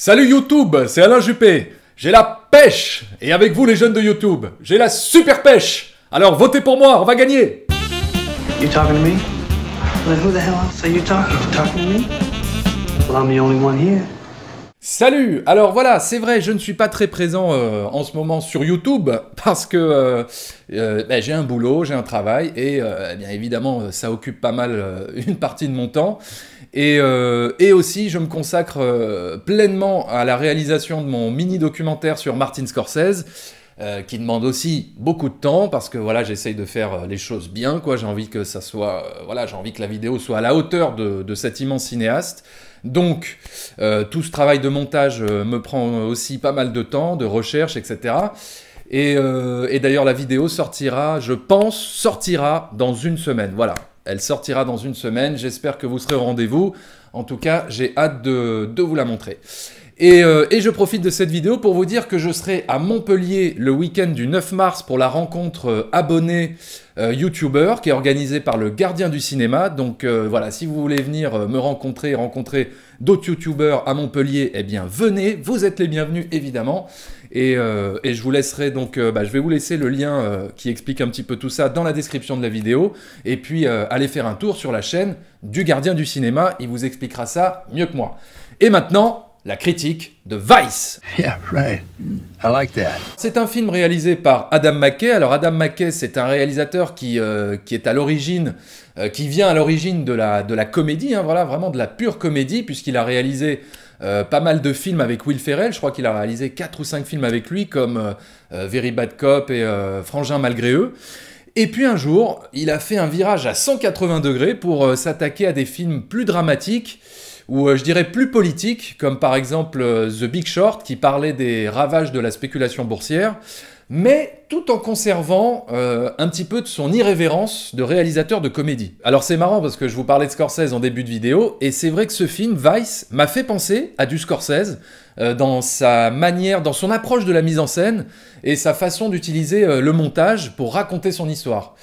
Salut YouTube, c'est Alain Juppé. J'ai la pêche et avec vous les jeunes de YouTube, j'ai la super pêche. Alors votez pour moi, on va gagner. I'm the only one here. Salut Alors voilà, c'est vrai, je ne suis pas très présent euh, en ce moment sur YouTube parce que euh, euh, ben, j'ai un boulot, j'ai un travail et bien évidemment ça occupe pas mal une partie de mon temps. Euh, et, aussi, je me consacre euh, pleinement à la réalisation de mon mini-documentaire sur Martin Scorsese, euh, qui demande aussi beaucoup de temps, parce que voilà, j'essaye de faire les choses bien, quoi. J'ai envie que ça soit... voilà, j'ai envie que la vidéo soit à la hauteur de, cet immense cinéaste. Donc, tout ce travail de montage me prend aussi pas mal de temps, de recherche, etc., et, et d'ailleurs, la vidéo sortira, je pense, sortira dans une semaine. Voilà. Elle sortira dans une semaine. J'espère que vous serez au rendez-vous. En tout cas, j'ai hâte de, vous la montrer. Euh, et, je profite de cette vidéo pour vous dire que je serai à Montpellier le week-end du 9 mars pour la rencontre abonné euh, abonnés euh, YouTuber qui est organisée par le Gardien du Cinéma. Donc voilà, si vous voulez venir me rencontrer, rencontrer d'autres YouTubers à Montpellier, eh bien venez, vous êtes les bienvenus évidemment. Euh, et, je vous laisserai donc, euh, bah, je vais vous laisser le lien euh, qui explique un petit peu tout ça dans la description de la vidéo. Et puis allez faire un tour sur la chaîne du gardien du cinéma, il vous expliquera ça mieux que moi. Et maintenant, la critique de Vice. C'est un film réalisé par Adam McKay. Alors Adam McKay, c'est un réalisateur qui, euh, qui est à l'origine, euh, qui vient à l'origine de la, de la comédie, hein, voilà, vraiment de la pure comédie, puisqu'il a réalisé euh, pas mal de films avec Will Ferrell. Je crois qu'il a réalisé 4 ou 5 films avec lui, comme Very Bad Cop et Frangin malgré eux. Et puis un jour, il a fait un virage à 180 degrés pour s'attaquer à des films plus dramatiques ou euh, je dirais plus politique, comme par exemple euh, The Big Short, qui parlait des ravages de la spéculation boursière, mais tout en conservant euh, un petit peu de son irrévérence de réalisateur de comédie. Alors c'est marrant parce que je vous parlais de Scorsese en début de vidéo, et c'est vrai que ce film, Vice, m'a fait penser à du Scorsese dans sa manière, dans son approche de la mise en scène et sa façon d'utiliser le montage pour raconter son histoire.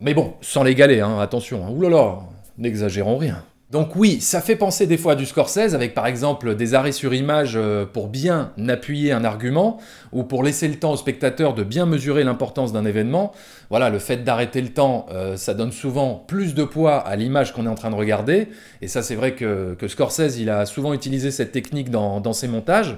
Mais bon, sans les galer, hein, attention, hein. oulala, n'exagérons rien. Donc oui, ça fait penser des fois à du Scorsese, avec par exemple des arrêts sur image euh, pour bien appuyer un argument, ou pour laisser le temps au spectateur de bien mesurer l'importance d'un événement. Voilà, le fait d'arrêter le temps, euh, ça donne souvent plus de poids à l'image qu'on est en train de regarder, et ça c'est vrai que, Scorsese, il a souvent utilisé cette technique dans, ses montages.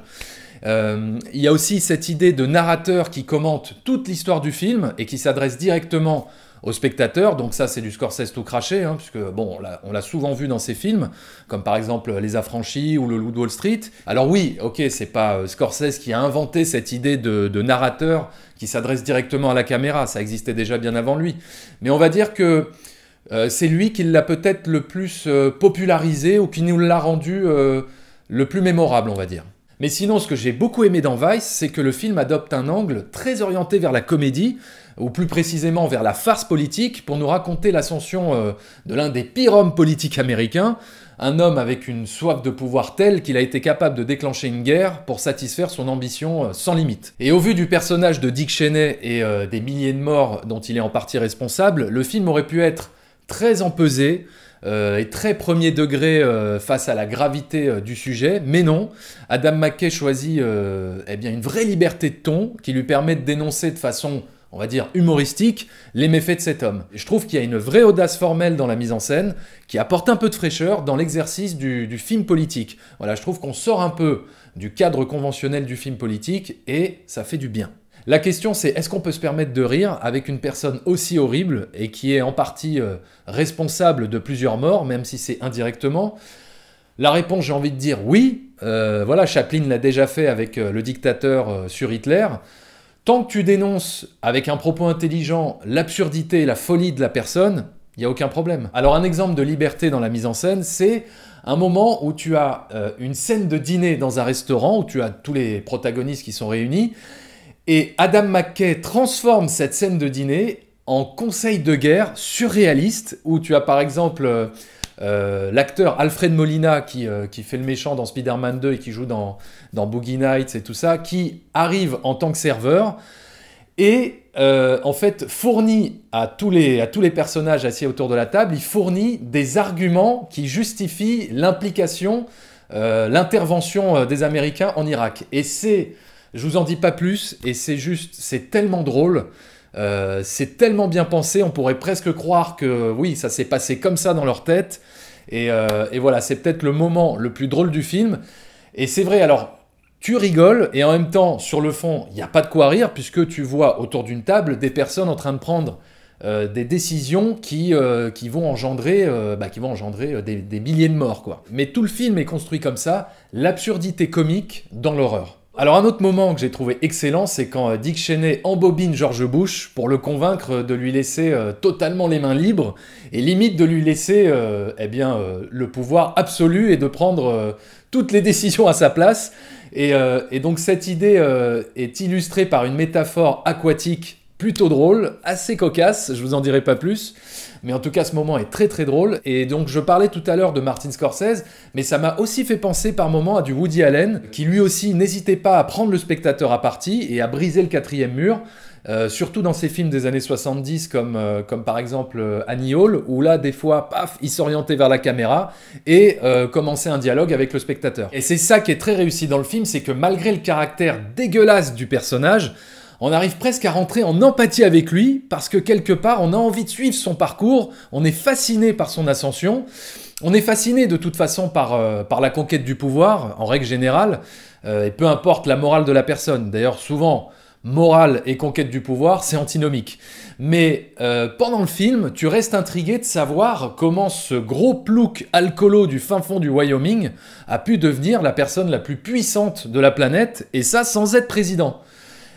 Euh, il y a aussi cette idée de narrateur qui commente toute l'histoire du film et qui s'adresse directement aux spectateurs. Donc ça, c'est du Scorsese tout craché, hein, puisque bon, on l'a souvent vu dans ses films, comme par exemple Les Affranchis ou Le Loup de Wall Street. Alors oui, ok, c'est pas euh, Scorsese qui a inventé cette idée de, narrateur qui s'adresse directement à la caméra, ça existait déjà bien avant lui. Mais on va dire que euh, c'est lui qui l'a peut-être le plus euh, popularisé ou qui nous l'a rendu le plus mémorable, on va dire. Mais sinon, ce que j'ai beaucoup aimé dans Vice, c'est que le film adopte un angle très orienté vers la comédie, ou plus précisément vers la farce politique, pour nous raconter l'ascension euh, de l'un des pires hommes politiques américains, un homme avec une soif de pouvoir telle qu'il a été capable de déclencher une guerre pour satisfaire son ambition euh, sans limite. Et au vu du personnage de Dick Cheney et euh, des milliers de morts dont il est en partie responsable, le film aurait pu être très empesé, euh, et très premier degré euh, face à la gravité euh, du sujet, mais non, Adam McKay choisit eh bien une vraie liberté de ton qui lui permet de dénoncer de façon on va dire humoristique, les méfaits de cet homme. je trouve qu'il y a une vraie audace formelle dans la mise en scène qui apporte un peu de fraîcheur dans l'exercice du, du, film politique. Voilà, je trouve qu'on sort un peu du cadre conventionnel du film politique et ça fait du bien. La question c'est est-ce qu'on peut se permettre de rire avec une personne aussi horrible et qui est en partie euh, responsable de plusieurs morts, même si c'est indirectement La réponse j'ai envie de dire oui. Euh, voilà, Chaplin l'a déjà fait avec euh, le dictateur sur Hitler. Tant que tu dénonces avec un propos intelligent l'absurdité et la folie de la personne, il n'y a aucun problème. Alors un exemple de liberté dans la mise en scène, c'est un moment où tu as une scène de dîner dans un restaurant, où tu as tous les protagonistes qui sont réunis, et Adam McKay transforme cette scène de dîner en conseil de guerre surréaliste, où tu as par exemple euh, euh, l'acteur Alfred Molina, qui, euh, qui, fait le méchant dans Spider-Man 2 et qui joue dans, dans Boogie Nights et tout ça, qui arrive en tant que serveur et en fait fournit à tous, les, à tous les personnages assis autour de la table, il fournit des arguments qui justifient l'implication, l'intervention des Américains en Irak. Et c'est je vous en dis pas plus, et c'est juste, c'est tellement drôle. Euh, c'est tellement bien pensé, on pourrait presque croire que oui, ça s'est passé comme ça dans leur tête. Euh, et, voilà, c'est peut-être le moment le plus drôle du film. Et c'est vrai, alors tu rigoles, et en même temps, sur le fond, il n'y a pas de quoi rire, puisque tu vois autour d'une table des personnes en train de prendre euh, des décisions qui, qui vont engendrer, bah, qui vont engendrer des, des milliers de morts. Quoi. Mais tout le film est construit comme ça, l'absurdité comique dans l'horreur. Alors un autre moment que j'ai trouvé excellent, c'est quand euh, Dick Cheney embobine George Bush pour le convaincre de lui laisser euh, totalement les mains libres et limite de lui laisser euh, eh bien, le pouvoir absolu et de prendre toutes les décisions à sa place. et donc cette idée est illustrée par une métaphore aquatique plutôt drôle, assez cocasse, je vous en dirai pas plus, mais en tout cas ce moment est très très drôle, et donc je parlais tout à l'heure de Martin Scorsese, mais ça m'a aussi fait penser par moments à du Woody Allen, qui lui aussi n'hésitait pas à prendre le spectateur à partie et à briser le quatrième mur, euh, surtout dans ses films des années 70 comme, euh, comme par exemple euh, Annie Hall, où là des fois, paf, il s'orientait vers la caméra et commençait un dialogue avec le spectateur. Et c'est ça qui est très réussi dans le film, c'est que malgré le caractère dégueulasse du personnage, on arrive presque à rentrer en empathie avec lui, parce que quelque part, on a envie de suivre son parcours, on est fasciné par son ascension, on est fasciné de toute façon par, euh, par la conquête du pouvoir, en règle générale, euh, et peu importe la morale de la personne. D'ailleurs, souvent, morale et conquête du pouvoir, c'est antinomique. Mais euh, pendant le film, tu restes intrigué de savoir comment ce gros plouc alcoolo du fin fond du Wyoming a pu devenir la personne la plus puissante de la planète, et ça sans être président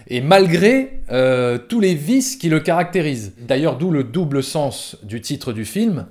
et malgré euh, tous les vices qui le caractérisent. Mm. D'ailleurs, d'où le double sens du titre du film,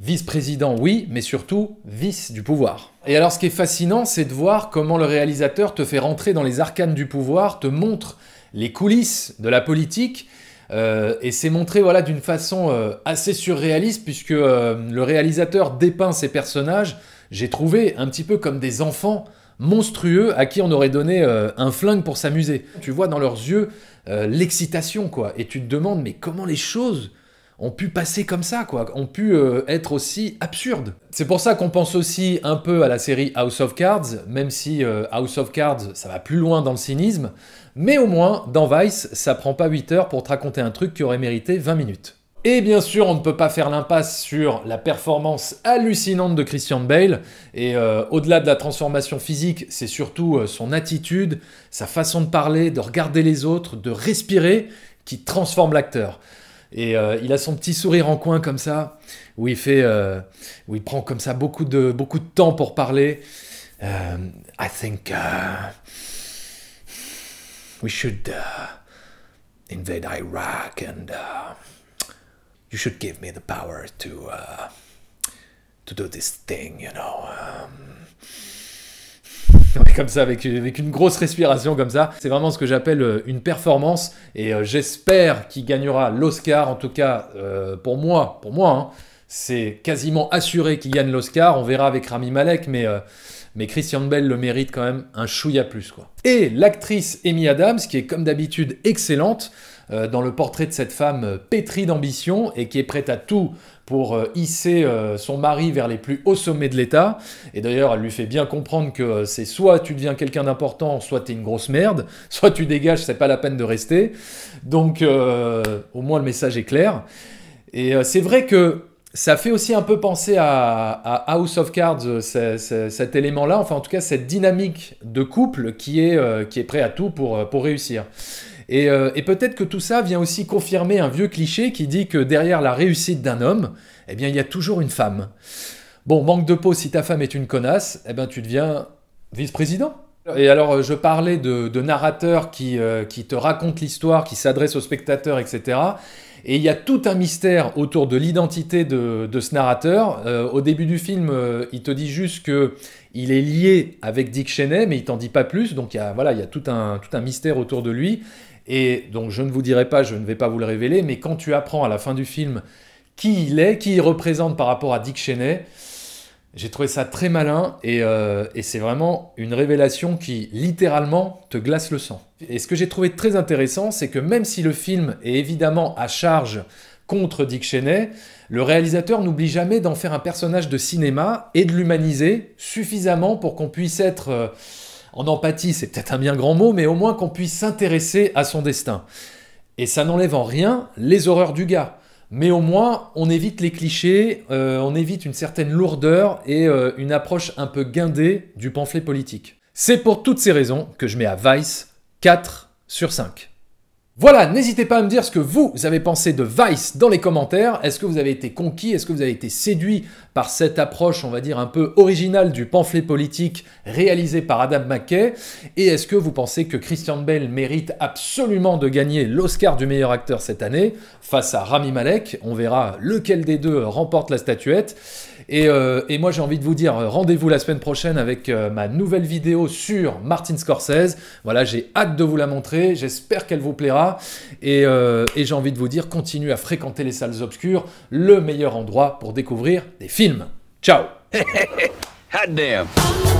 vice-président, oui, mais surtout vice du pouvoir. Et alors, ce qui est fascinant, c'est de voir comment le réalisateur te fait rentrer dans les arcanes du pouvoir, te montre les coulisses de la politique, euh, et c'est montré voilà, d'une façon euh, assez surréaliste, puisque le réalisateur dépeint ses personnages, j'ai trouvé, un petit peu comme des enfants monstrueux à qui on aurait donné euh, un flingue pour s'amuser. Tu vois dans leurs yeux euh, l'excitation, quoi. Et tu te demandes, mais comment les choses ont pu passer comme ça, quoi, ont pu euh, être aussi absurdes. C'est pour ça qu'on pense aussi un peu à la série House of Cards, même si House of Cards, ça va plus loin dans le cynisme, mais au moins, dans Vice, ça prend pas 8 heures pour te raconter un truc qui aurait mérité 20 minutes. Et bien sûr, on ne peut pas faire l'impasse sur la performance hallucinante de Christian Bale. Et euh, au-delà de la transformation physique, c'est surtout euh, son attitude, sa façon de parler, de regarder les autres, de respirer, qui transforme l'acteur. Et euh, il a son petit sourire en coin comme ça, où il fait, il prend comme ça beaucoup de, beaucoup de temps pour parler. I think uh, we should uh, invade Iraq and uh, you should give me the power to uh, to do this thing, you know. Um. Comme ça, avec, une grosse respiration comme ça. C'est vraiment ce que j'appelle euh, une performance. Et euh, j'espère qu'il gagnera l'Oscar. En tout cas, euh, pour moi, pour moi, hein, c'est quasiment assuré qu'il gagne l'Oscar. On verra avec Rami Malek, mais, mais Christian Bell le mérite quand même un chouïa plus. Quoi. Et l'actrice Amy Adams, qui est comme d'habitude excellente, euh, dans le portrait de cette femme euh, pétrie d'ambition et qui est prête à tout pour euh, hisser son mari vers les plus hauts sommets de l'État. Et d'ailleurs, elle lui fait bien comprendre que c'est soit tu deviens quelqu'un d'important, soit tu es une grosse merde, soit tu dégages, c'est pas la peine de rester. Donc, au moins le message est clair. Et c'est vrai que ça fait aussi un peu penser à, House of Cards, cet élément-là, enfin en tout cas cette dynamique de couple qui est, qui est prêt à tout pour, pour réussir. Euh, et, peut-être que tout ça vient aussi confirmer un vieux cliché qui dit que derrière la réussite d'un homme, eh bien, il y a toujours une femme. Bon, manque de peau, si ta femme est une connasse, eh ben, tu deviens vice-président. Et alors, euh, je parlais de, narrateurs euh, qui, te racontent l'histoire, qui s'adressent aux spectateurs, etc. Et il y a tout un mystère autour de l'identité de, ce narrateur. au début du film, il te dit juste que il est lié avec Dick Cheney, mais il t'en dit pas plus. Donc il y a, voilà, il y a tout un, tout un mystère autour de lui. Et donc je ne vous dirai pas, je ne vais pas vous le révéler, mais quand tu apprends à la fin du film qui il est, qui il représente par rapport à Dick Cheney, j'ai trouvé ça très malin euh, et, c'est vraiment une révélation qui littéralement te glace le sang. Et ce que j'ai trouvé très intéressant, c'est que même si le film est évidemment à charge contre Dick Cheney, le réalisateur n'oublie jamais d'en faire un personnage de cinéma et de l'humaniser suffisamment pour qu'on puisse être... Euh, en empathie, c'est peut-être un bien grand mot, mais au moins qu'on puisse s'intéresser à son destin. Et ça n'enlève en rien les horreurs du gars. Mais au moins, on évite les clichés, euh, on évite une certaine lourdeur et euh, une approche un peu guindée du pamphlet politique. C'est pour toutes ces raisons que je mets à Vice 4 sur 5. Voilà, n'hésitez pas à me dire ce que vous avez pensé de Vice dans les commentaires. Est-ce que vous avez été conquis Est-ce que vous avez été séduit par cette approche, on va dire, un peu originale du pamphlet politique réalisé par Adam McKay Et est-ce que vous pensez que Christian Bell mérite absolument de gagner l'Oscar du meilleur acteur cette année face à Rami Malek On verra lequel des deux remporte la statuette. Euh, et, moi, j'ai envie de vous dire, euh, rendez-vous la semaine prochaine avec euh, ma nouvelle vidéo sur Martin Scorsese. Voilà, j'ai hâte de vous la montrer. J'espère qu'elle vous plaira. Et, j'ai envie de vous dire, continuez à fréquenter les salles obscures, le meilleur endroit pour découvrir des films. Ciao